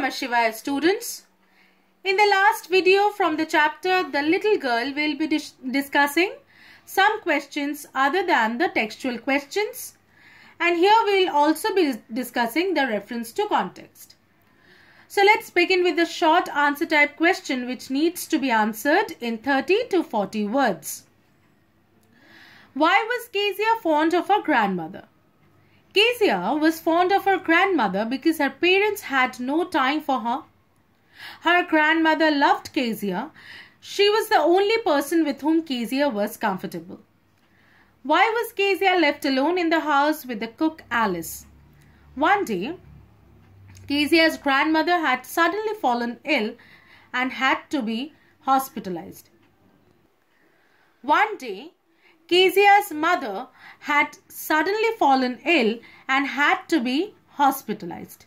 Namah students. In the last video from the chapter The Little Girl will be dis discussing some questions other than the textual questions and here we will also be discussing the reference to context. So let's begin with the short answer type question which needs to be answered in 30 to 40 words. Why was Kezia fond of her grandmother? Kezia was fond of her grandmother because her parents had no time for her. Her grandmother loved Kezia. She was the only person with whom Kezia was comfortable. Why was Kezia left alone in the house with the cook Alice? One day, Kezia's grandmother had suddenly fallen ill and had to be hospitalized. One day, Kezia's mother had suddenly fallen ill and had to be hospitalized.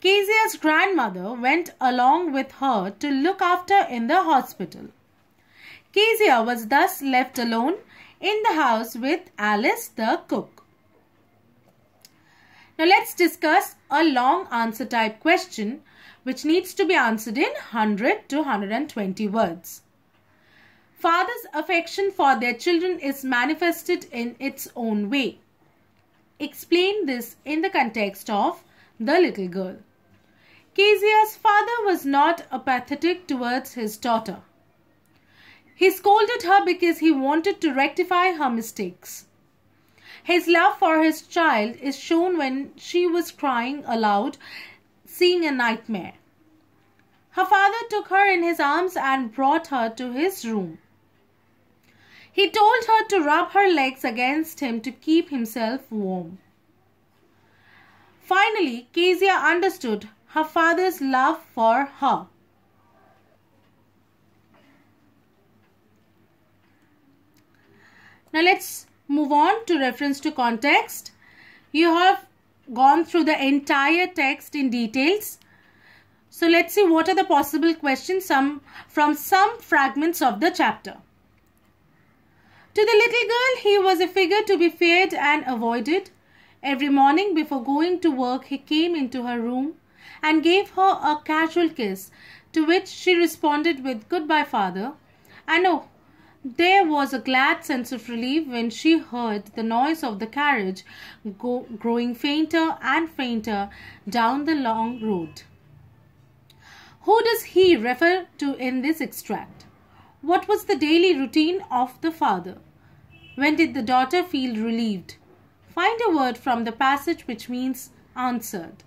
Kezia's grandmother went along with her to look after in the hospital. Kezia was thus left alone in the house with Alice the cook. Now let's discuss a long answer type question which needs to be answered in 100 to 120 words. Fathers' affection for their children is manifested in its own way. Explain this in the context of the little girl. Kezia's father was not apathetic towards his daughter. He scolded her because he wanted to rectify her mistakes. His love for his child is shown when she was crying aloud, seeing a nightmare. Her father took her in his arms and brought her to his room. He told her to rub her legs against him to keep himself warm. Finally, Kezia understood her father's love for her. Now let's move on to reference to context. You have gone through the entire text in details. So let's see what are the possible questions from some fragments of the chapter. To the little girl, he was a figure to be feared and avoided. Every morning before going to work, he came into her room and gave her a casual kiss, to which she responded with goodbye, father. And oh, there was a glad sense of relief when she heard the noise of the carriage go, growing fainter and fainter down the long road. Who does he refer to in this extract? What was the daily routine of the father? When did the daughter feel relieved? Find a word from the passage which means answered.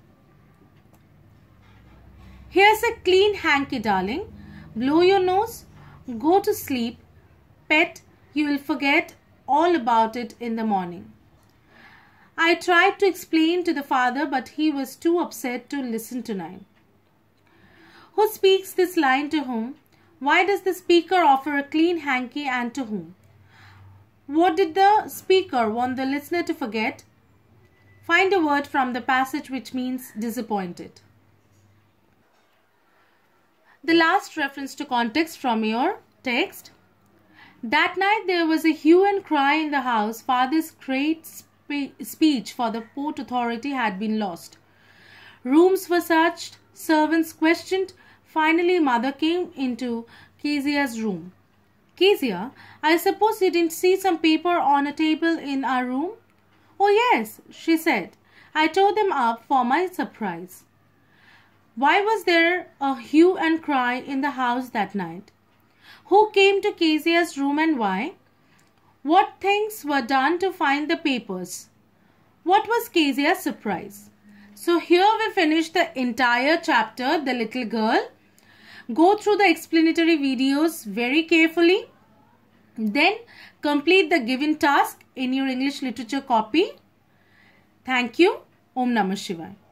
Here's a clean hanky, darling. Blow your nose, go to sleep, pet, you will forget all about it in the morning. I tried to explain to the father, but he was too upset to listen tonight. Who speaks this line to whom? Why does the speaker offer a clean hanky and to whom? What did the speaker want the listener to forget? Find a word from the passage which means disappointed. The last reference to context from your text. That night there was a hue and cry in the house. Father's great spe speech for the port authority had been lost. Rooms were searched, servants questioned. Finally, mother came into Kezia's room. Kezia, I suppose you didn't see some paper on a table in our room? Oh, yes, she said. I tore them up for my surprise. Why was there a hue and cry in the house that night? Who came to Kezia's room and why? What things were done to find the papers? What was Kezia's surprise? So here we finish the entire chapter, The Little Girl Go through the explanatory videos very carefully. Then complete the given task in your English literature copy. Thank you. Om Namah Shivaya.